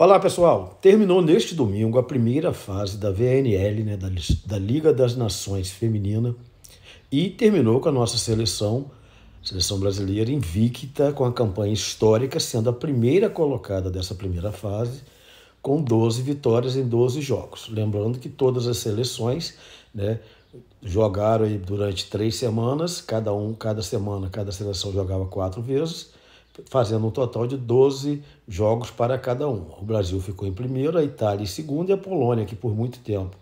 Olá pessoal, terminou neste domingo a primeira fase da VNL, né, da, da, Liga das Nações Feminina, e terminou com a nossa seleção, seleção brasileira invicta, com a campanha histórica, sendo a primeira colocada dessa primeira fase, com 12 vitórias em 12 jogos. Lembrando que todas as seleções né, jogaram durante três semanas, cada um, cada semana, cada seleção jogava quatro vezes fazendo um total de 12 jogos para cada um. O Brasil ficou em primeiro, a Itália em segundo e a Polônia, que por muito tempo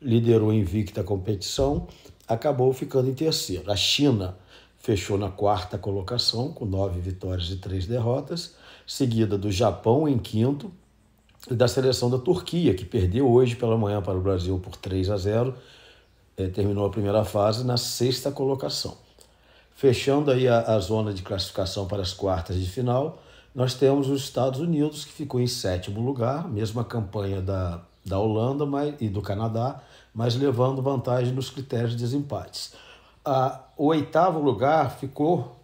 liderou invicta a competição, acabou ficando em terceiro. A China fechou na quarta colocação, com nove vitórias e três derrotas, seguida do Japão em quinto e da seleção da Turquia, que perdeu hoje pela manhã para o Brasil por 3 a 0, eh, terminou a primeira fase na sexta colocação. Fechando aí a, a zona de classificação para as quartas de final, nós temos os Estados Unidos, que ficou em sétimo lugar, mesma campanha da, da Holanda mas, e do Canadá, mas levando vantagem nos critérios de desempates. Ah, o oitavo lugar ficou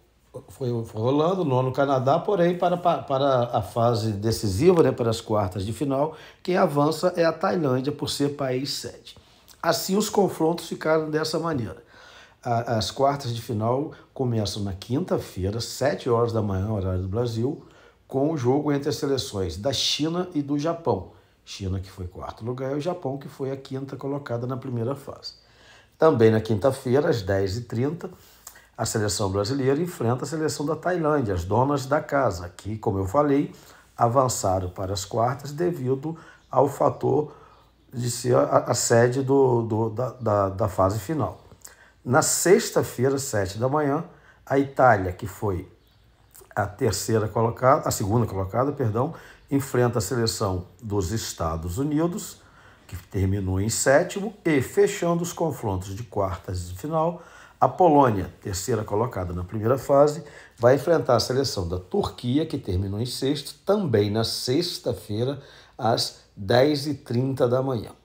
foi, foi Holanda, nono Canadá, porém para, para a fase decisiva, né, para as quartas de final, quem avança é a Tailândia por ser país sede. Assim os confrontos ficaram dessa maneira as quartas de final começam na quinta-feira, 7 horas da manhã, horário do Brasil, com o jogo entre as seleções da China e do Japão. China que foi quarto lugar e o Japão que foi a quinta colocada na primeira fase. Também na quinta-feira, às 10h30, a seleção brasileira enfrenta a seleção da Tailândia, as donas da casa, que, como eu falei, avançaram para as quartas devido ao fator de ser a, a sede do, do da, da, da fase final. Na sexta-feira, sete da manhã, a Itália, que foi a terceira colocada, a segunda colocada, perdão, enfrenta a seleção dos Estados Unidos, que terminou em sétimo, e fechando os confrontos de quartas de final, a Polônia, terceira colocada na primeira fase, vai enfrentar a seleção da Turquia, que terminou em sexto, também na sexta-feira, às 10h30 da manhã.